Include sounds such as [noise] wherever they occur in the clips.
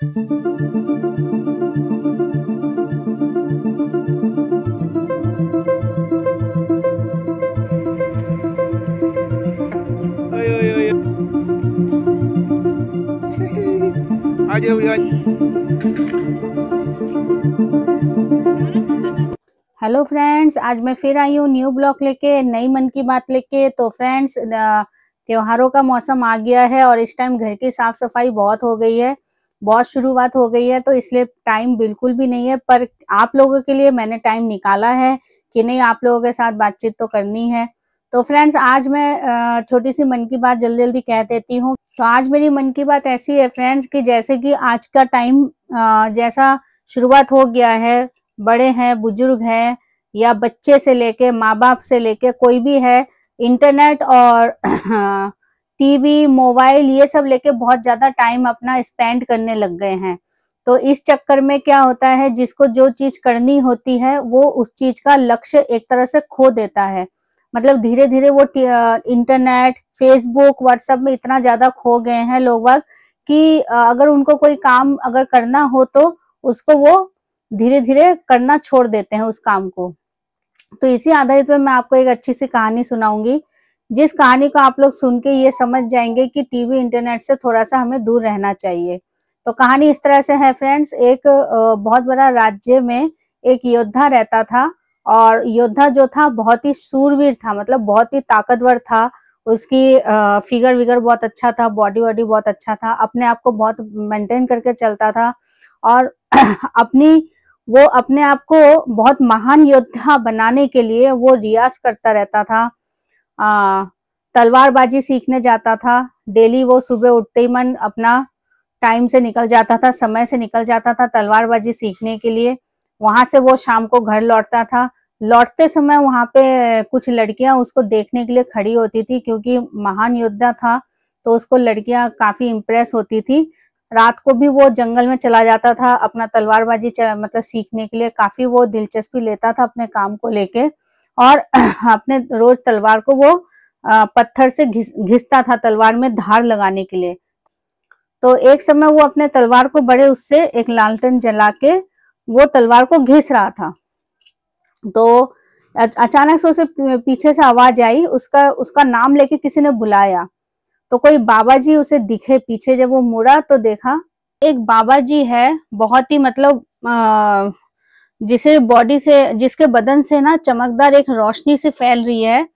hello friends आज मैं फिर आई हूँ न्यू ब्लॉक लेके नई मन की बात लेके तो फ्रेंड्स त्योहारों का मौसम आ गया है और इस टाइम घर की साफ सफाई बहुत हो गई है बहुत शुरुआत हो गई है तो इसलिए टाइम बिल्कुल भी नहीं है पर आप लोगों के लिए मैंने टाइम निकाला है कि नहीं आप लोगों के साथ बातचीत तो करनी है तो फ्रेंड्स आज मैं छोटी सी मन की बात जल्दी जल्दी कह देती हूँ तो आज मेरी मन की बात ऐसी है फ्रेंड्स कि जैसे कि आज का टाइम जैसा शुरुआत हो गया है बड़े हैं बुजुर्ग हैं या बच्चे से लेके माँ बाप से लेके कोई भी है इंटरनेट और [clears throat] टीवी मोबाइल ये सब लेके बहुत ज्यादा टाइम अपना स्पेंड करने लग गए हैं तो इस चक्कर में क्या होता है जिसको जो चीज करनी होती है वो उस चीज का लक्ष्य एक तरह से खो देता है मतलब धीरे धीरे वो इंटरनेट फेसबुक व्हाट्सएप में इतना ज्यादा खो गए हैं लोग वक्त कि अगर उनको कोई काम अगर करना हो तो उसको वो धीरे धीरे करना छोड़ देते हैं उस काम को तो इसी आधारित पर मैं आपको एक अच्छी सी कहानी सुनाऊंगी जिस कहानी को आप लोग सुन के ये समझ जाएंगे कि टीवी इंटरनेट से थोड़ा सा हमें दूर रहना चाहिए तो कहानी इस तरह से है फ्रेंड्स एक बहुत बड़ा राज्य में एक योद्धा रहता था और योद्धा जो था बहुत ही सूरवीर था मतलब बहुत ही ताकतवर था उसकी फिगर विगर बहुत अच्छा था बॉडी वॉडी बहुत अच्छा था अपने आप को बहुत मेंटेन करके चलता था और [clears throat] अपनी वो अपने आप को बहुत महान योद्धा बनाने के लिए वो रियाज करता रहता था तलवारबाजी सीखने जाता था डेली वो सुबह उठते ही मन अपना टाइम से निकल जाता था समय से निकल जाता था तलवारबाजी सीखने के लिए वहां से वो शाम को घर लौटता था लौटते समय वहां पे कुछ लड़कियां उसको देखने के लिए खड़ी होती थी क्योंकि महान योद्धा था तो उसको लड़कियां काफी इम्प्रेस होती थी रात को भी वो जंगल में चला जाता था अपना तलवारबाजी मतलब सीखने के लिए काफी वो दिलचस्पी लेता था अपने काम को लेके और [clears throat] अपने रोज तलवार को वो पत्थर से घिसता था तलवार में धार लगाने के लिए तो एक समय वो अपने तलवार को बड़े उससे एक लालटेन जला के वो तलवार को घिस रहा था तो अचानक से उसे पीछे से आवाज आई उसका उसका नाम लेके किसी ने बुलाया तो कोई बाबा जी उसे दिखे पीछे जब वो मुड़ा तो देखा एक बाबा जी है बहुत ही मतलब आ, जिसे बॉडी से जिसके बदन से ना चमकदार एक रोशनी से फैल रही है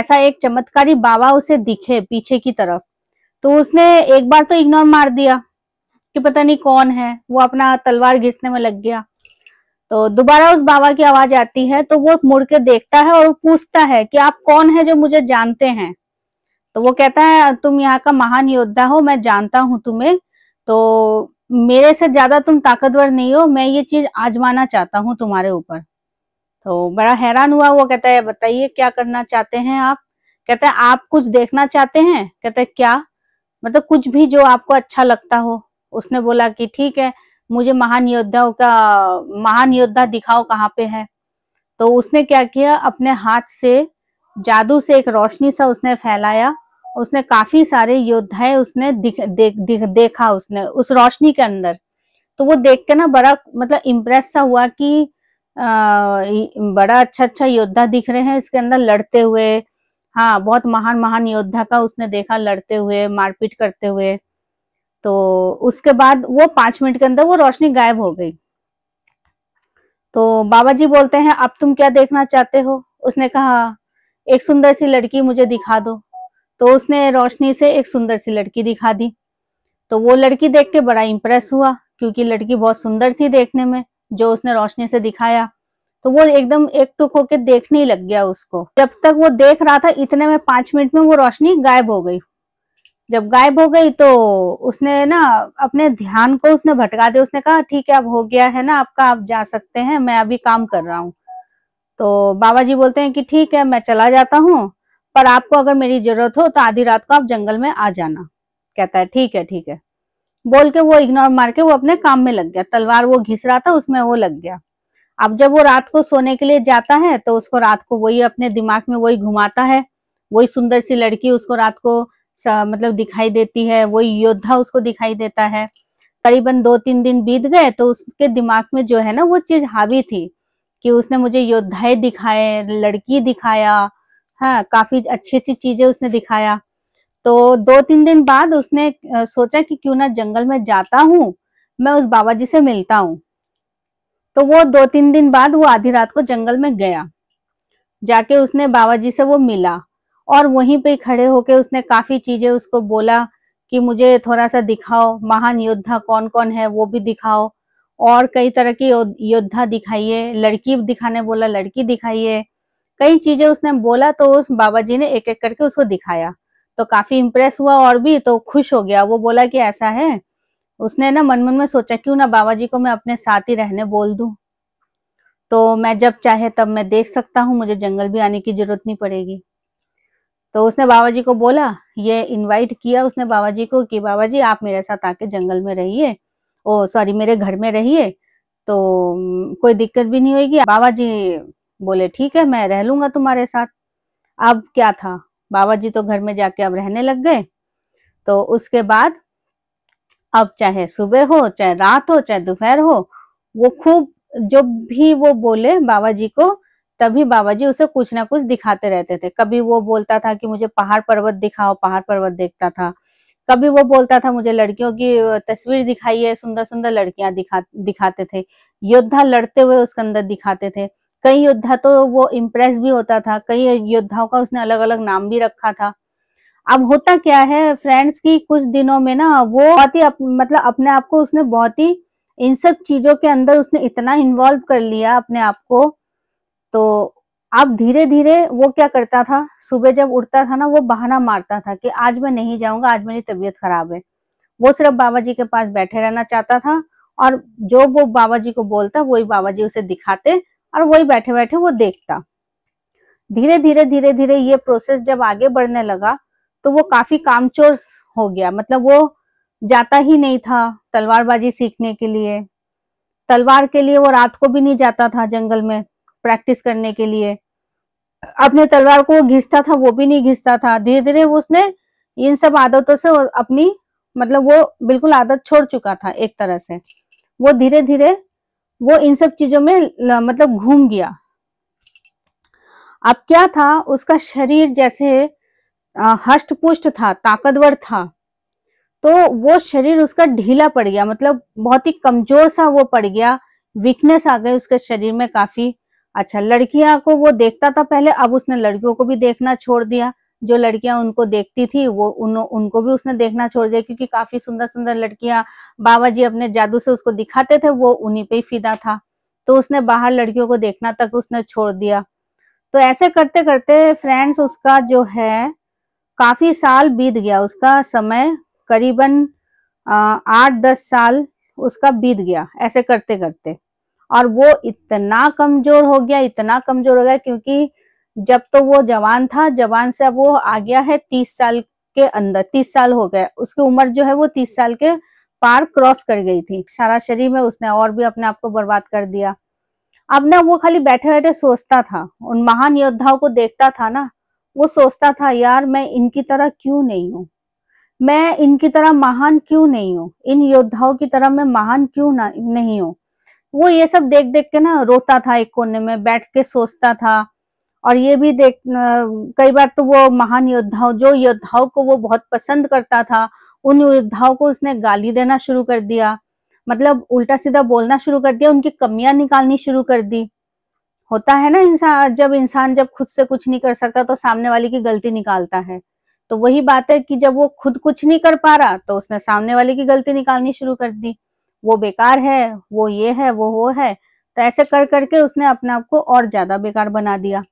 ऐसा एक चमत्कारी बाबा उसे दिखे पीछे की तरफ तो उसने एक बार तो इग्नोर मार दिया कि पता नहीं कौन है वो अपना तलवार घिसने में लग गया तो दोबारा उस बाबा की आवाज आती है तो वो मुड़ के देखता है और पूछता है कि आप कौन है जो मुझे जानते हैं तो वो कहता है तुम यहाँ का महान योद्धा हो मैं जानता हूं तुम्हें तो मेरे से ज्यादा तुम ताकतवर नहीं हो मैं ये चीज आजमाना चाहता हूँ तुम्हारे ऊपर तो बड़ा हैरान हुआ वो कहता है बताइए क्या करना चाहते हैं आप कहते हैं आप कुछ देखना चाहते हैं कहते है क्या मतलब कुछ भी जो आपको अच्छा लगता हो उसने बोला कि ठीक है मुझे महान योद्धाओं का महान योद्धा दिखाओ कहाँ पे है तो उसने क्या किया अपने हाथ से जादू से एक रोशनी सा उसने फैलाया उसने काफी सारे योद्धाएं उसने दिख, दे, दिख, देखा उसने उस रोशनी के अंदर तो वो देख के ना बड़ा मतलब इम्प्रेस सा हुआ कि आ, बड़ा अच्छा अच्छा योद्धा दिख रहे हैं इसके अंदर लड़ते हुए हाँ बहुत महान महान योद्धा का उसने देखा लड़ते हुए मारपीट करते हुए तो उसके बाद वो पांच मिनट के अंदर वो रोशनी गायब हो गई तो बाबा जी बोलते हैं अब तुम क्या देखना चाहते हो उसने कहा एक सुंदर सी लड़की मुझे दिखा दो तो उसने रोशनी से एक सुंदर सी लड़की दिखा दी तो वो लड़की देख के बड़ा इम्प्रेस हुआ क्योंकि लड़की बहुत सुंदर थी देखने में जो उसने रोशनी से दिखाया तो वो एकदम एक टुक होके देखने ही लग गया उसको जब तक वो देख रहा था इतने में पांच मिनट में वो रोशनी गायब हो गई जब गायब हो गई तो उसने ना अपने ध्यान को उसने भटका दिया उसने कहा ठीक है अब हो गया है ना आपका आप जा सकते हैं मैं अभी काम कर रहा हूँ तो बाबा जी बोलते हैं कि ठीक है मैं चला जाता हूँ पर आपको अगर मेरी जरूरत हो तो आधी रात को आप जंगल में आ जाना कहता है ठीक है ठीक है बोल के वो इग्नोर मार के वो अपने काम में लग गया तलवार वो घिस रहा था उसमें वो लग गया अब जब वो रात को सोने के लिए जाता है तो उसको रात को वही अपने दिमाग में वही घुमाता है वही सुंदर सी लड़की उसको रात को मतलब दिखाई देती है वही योद्धा उसको दिखाई देता है करीबन दो तीन दिन बीत गए तो उसके दिमाग में जो है ना वो चीज हावी थी कि उसने मुझे योद्धाएं दिखाए लड़की दिखाया हाँ काफी अच्छी अच्छी चीजें उसने दिखाया तो दो तीन दिन बाद उसने सोचा कि क्यों ना जंगल में जाता हूँ मैं उस बाबा जी से मिलता हूँ तो वो दो तीन दिन बाद वो आधी रात को जंगल में गया जाके उसने बाबा जी से वो मिला और वहीं पे खड़े होके उसने काफी चीजें उसको बोला कि मुझे थोड़ा सा दिखाओ महान योद्धा कौन कौन है वो भी दिखाओ और कई तरह की योद्धा दिखाइए लड़की दिखाने बोला लड़की दिखाइए कई चीजें उसने बोला तो उस बाबा जी ने एक एक करके उसको दिखाया तो काफी इम्प्रेस हुआ और भी तो खुश हो गया वो बोला कि ऐसा है उसने ना मन मन में सोचा क्यों ना बाबा जी को मैं अपने साथ ही रहने बोल दू तो मैं जब चाहे तब मैं देख सकता हूँ मुझे जंगल भी आने की जरूरत नहीं पड़ेगी तो उसने बाबा जी को बोला ये इनवाइट किया उसने बाबा जी को कि बाबा जी आप मेरे साथ आके जंगल में रहिए ओ सॉरी मेरे घर में रहिए तो हम्म, कोई दिक्कत भी नहीं होगी बाबा जी बोले ठीक है मैं रह लूंगा तुम्हारे साथ अब क्या था बाबा जी तो घर में जाके अब रहने लग गए तो उसके बाद अब चाहे सुबह हो चाहे रात हो चाहे दोपहर हो वो खूब जब भी वो बोले बाबा जी को तभी बाबा जी उसे कुछ ना कुछ दिखाते रहते थे कभी वो बोलता था कि मुझे पहाड़ पर्वत दिखाओ पहाड़ पर्वत देखता था कभी वो बोलता था मुझे लड़कियों की तस्वीर दिखाई है सुंदर सुंदर लड़कियां दिखा दिखाते थे योद्धा लड़ते हुए उसके अंदर दिखाते थे कई योद्धा तो वो इम्प्रेस भी होता था कई योद्धाओं का उसने अलग अलग नाम भी रखा था अब होता क्या है फ्रेंड्स की कुछ दिनों में ना वो बहुत ही अप, मतलब अपने आप को उसने बहुत ही इन सब चीजों के अंदर उसने इतना इन्वॉल्व कर लिया अपने आप को तो अब धीरे धीरे वो क्या करता था सुबह जब उठता था ना वो बहाना मारता था कि आज मैं नहीं जाऊंगा आज मेरी तबीयत खराब है वो सिर्फ बाबा जी के पास बैठे रहना चाहता था और जो वो बाबा जी को बोलता वही बाबा जी उसे दिखाते और वही बैठे बैठे वो देखता धीरे धीरे धीरे धीरे ये प्रोसेस जब आगे बढ़ने लगा तो वो काफी कामचोर हो गया मतलब वो जाता ही नहीं था तलवारबाजी सीखने के लिए तलवार के लिए वो रात को भी नहीं जाता था जंगल में प्रैक्टिस करने के लिए अपने तलवार को घिसता था वो भी नहीं घिसता था धीरे धीरे उसने इन सब आदतों से अपनी मतलब वो बिल्कुल आदत छोड़ चुका था एक तरह से वो धीरे धीरे वो इन सब चीजों में मतलब घूम गया अब क्या था उसका शरीर जैसे हष्ट पुष्ट था ताकतवर था तो वो शरीर उसका ढीला पड़ गया मतलब बहुत ही कमजोर सा वो पड़ गया वीकनेस आ गई उसके शरीर में काफी अच्छा लड़कियां को वो देखता था पहले अब उसने लड़कियों को भी देखना छोड़ दिया जो लड़कियां उनको देखती थी वो उन, उनको भी उसने देखना छोड़ दिया क्योंकि काफी सुंदर सुंदर लड़कियां बाबा जी अपने जादू से उसको दिखाते थे वो उन्हीं पे फिदा था तो उसने बाहर लड़कियों को देखना तक उसने छोड़ दिया तो ऐसे करते करते फ्रेंड्स उसका जो है काफी साल बीत गया उसका समय करीबन आठ दस साल उसका बीत गया ऐसे करते करते और वो इतना कमजोर हो गया इतना कमजोर हो गया क्योंकि जब तो वो जवान था जवान से अब वो आ गया है तीस साल के अंदर तीस साल हो गए उसकी उम्र जो है वो तीस साल के पार क्रॉस कर गई थी सारा शरीर में उसने और भी अपने आप को बर्बाद कर दिया अब ना वो खाली बैठे बैठे सोचता था उन महान योद्धाओं को देखता था ना वो सोचता था यार मैं इनकी तरह क्यों नहीं हूँ मैं इनकी तरह महान क्यों नहीं हूँ इन योद्धाओं की तरह मैं महान क्यों ना नहीं हूँ वो ये सब देख देख के ना रोता था एक कोने में बैठ के सोचता था और ये भी देख कई बार तो वो महान योद्धाओं जो योद्धाओं को वो बहुत पसंद करता था उन योद्धाओं को उसने गाली देना शुरू कर दिया मतलब उल्टा सीधा बोलना शुरू कर दिया उनकी कमियां निकालनी शुरू कर दी होता है ना इंसान जब इंसान जब खुद से कुछ नहीं कर सकता तो सामने वाले की गलती निकालता है तो वही बात है कि जब वो खुद कुछ नहीं कर पा रहा तो उसने सामने वाले की गलती निकालनी शुरू कर दी वो बेकार है वो ये है वो वो है तो ऐसे कर करके उसने अपने आप को और ज्यादा बेकार बना दिया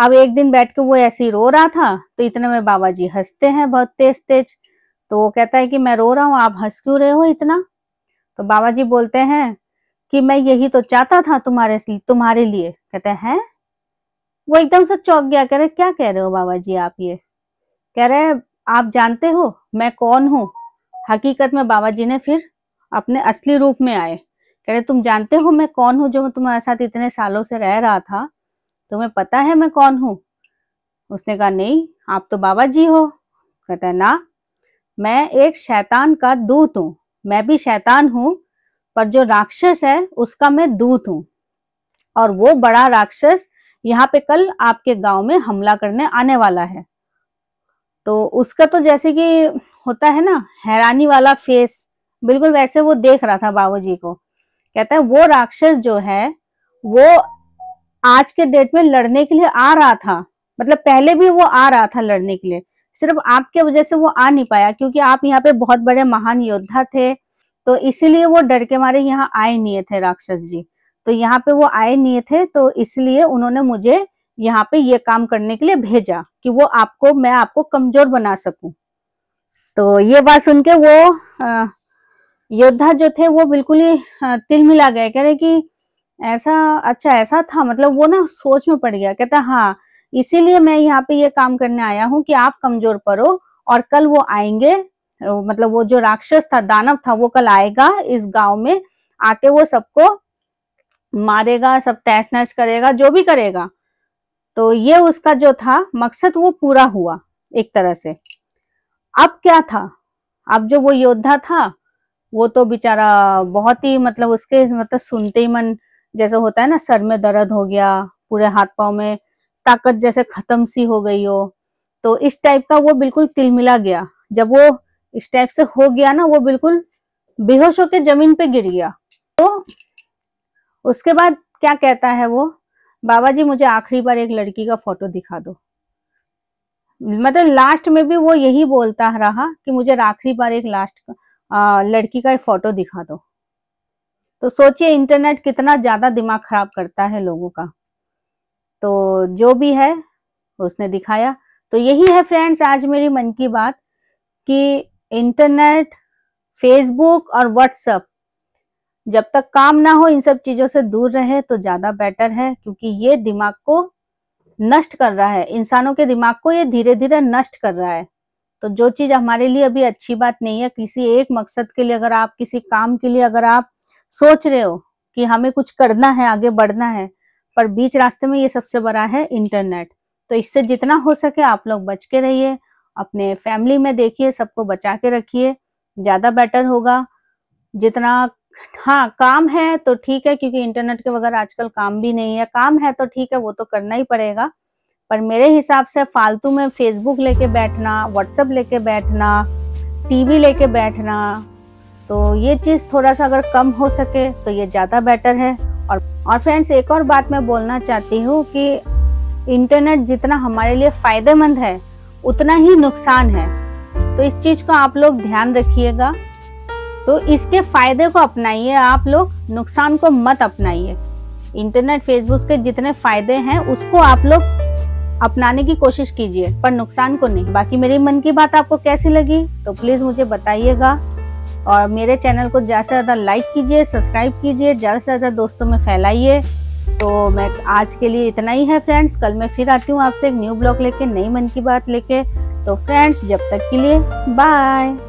अब एक दिन बैठ के वो ऐसे ही रो रहा था तो इतने में बाबा जी हंसते हैं बहुत तेज तेज तो वो कहता है कि मैं रो रहा हूँ आप हंस क्यों रहे हो इतना तो बाबा जी बोलते हैं कि मैं यही तो चाहता था तुम्हारे तुम्हारे लिए कहते हैं वो एकदम से चौक गया कह रहे क्या कह रहे हो बाबा जी आप ये कह रहे आप जानते हो मैं कौन हूँ हकीकत में बाबा जी ने फिर अपने असली रूप में आए कह रहे तुम जानते हो मैं कौन हूँ जो तुम्हारे साथ इतने सालों से रह रहा था तुम्हें पता है मैं कौन हूँ उसने कहा नहीं आप तो बाबा जी हो कहता है ना मैं एक शैतान का दूत हूँ मैं भी शैतान हूँ पर जो राक्षस है उसका मैं दूत हूँ और वो बड़ा राक्षस यहाँ पे कल आपके गांव में हमला करने आने वाला है तो उसका तो जैसे कि होता है ना हैरानी वाला फेस बिल्कुल वैसे वो देख रहा था बाबू जी को कहता है वो राक्षस जो है वो आज के डेट में लड़ने के लिए आ रहा था मतलब पहले भी वो आ रहा था लड़ने के लिए सिर्फ आपके वजह से वो आ नहीं पाया क्योंकि आप यहाँ पे बहुत बड़े महान योद्धा थे तो इसीलिए वो डर के मारे यहाँ आए नहीं थे राक्षस जी तो यहाँ पे वो आए नहीं थे तो इसलिए उन्होंने मुझे यहाँ पे ये काम करने के लिए भेजा कि वो आपको मैं आपको कमजोर बना सकूं तो ये बात सुन के वो योद्धा जो थे वो बिल्कुल ही तिल मिला गए कह रहे कि ऐसा अच्छा ऐसा था मतलब वो ना सोच में पड़ गया कहता हाँ इसीलिए मैं यहाँ पे ये यह काम करने आया हूँ कि आप कमजोर पड़ो और कल वो आएंगे मतलब वो जो राक्षस था दानव था वो कल आएगा इस गांव में आके वो सबको मारेगा सब तहस नहस करेगा जो भी करेगा तो ये उसका जो था मकसद वो पूरा हुआ एक तरह से अब क्या था अब जो वो योद्धा था वो तो बेचारा बहुत ही मतलब उसके मतलब सुनते ही मन जैसे होता है ना सर में दर्द हो गया पूरे हाथ पाओ में ताकत जैसे खत्म सी हो गई हो तो इस टाइप का वो बिल्कुल तिलमिला गया जब वो इस टाइप से हो गया ना वो बिल्कुल बेहोश होकर जमीन पे गिर गया तो उसके बाद क्या कहता है वो बाबा जी मुझे आखिरी बार एक लड़की का फोटो दिखा दो मतलब लास्ट में भी वो यही बोलता रहा कि मुझे आखिरी बार एक लास्ट आ, लड़की का एक फोटो दिखा दो तो सोचिए इंटरनेट कितना ज़्यादा दिमाग खराब करता है लोगों का तो जो भी है उसने दिखाया तो यही है फ्रेंड्स आज मेरी मन की बात कि इंटरनेट फेसबुक और व्हाट्सएप जब तक काम ना हो इन सब चीज़ों से दूर रहे तो ज़्यादा बेटर है क्योंकि ये दिमाग को नष्ट कर रहा है इंसानों के दिमाग को ये धीरे धीरे नष्ट कर रहा है तो जो चीज़ हमारे लिए अभी अच्छी बात नहीं है किसी एक मकसद के लिए अगर आप किसी काम के लिए अगर आप सोच रहे हो कि हमें कुछ करना है आगे बढ़ना है पर बीच रास्ते में ये सबसे बड़ा है इंटरनेट तो इससे जितना हो सके आप लोग बच के रहिए अपने फैमिली में देखिए सबको बचा के रखिए ज़्यादा बेटर होगा जितना हाँ काम है तो ठीक है क्योंकि इंटरनेट के बगैर आजकल काम भी नहीं है काम है तो ठीक है वो तो करना ही पड़ेगा पर मेरे हिसाब से फालतू में फेसबुक लेके बैठना व्हाट्सएप लेके बैठना टीवी लेके बैठना तो ये चीज़ थोड़ा सा अगर कम हो सके तो ये ज़्यादा बेटर है और और फ्रेंड्स एक और बात मैं बोलना चाहती हूँ कि इंटरनेट जितना हमारे लिए फ़ायदेमंद है उतना ही नुकसान है तो इस चीज़ का आप लोग ध्यान रखिएगा तो इसके फ़ायदे को अपनाइए आप लोग नुकसान को मत अपनाइए इंटरनेट फेसबुक के जितने फ़ायदे हैं उसको आप लोग अपनाने की कोशिश कीजिए पर नुकसान को नहीं बाकी मेरी मन की बात आपको कैसी लगी तो प्लीज़ मुझे बताइएगा और मेरे चैनल को ज़्यादा से ज़्यादा लाइक कीजिए सब्सक्राइब कीजिए ज़्यादा से ज़्यादा दोस्तों में फैलाइए तो मैं आज के लिए इतना ही है फ्रेंड्स कल मैं फिर आती हूँ आपसे एक न्यू ब्लॉग लेके नई मन की बात लेके तो फ्रेंड्स जब तक के लिए बाय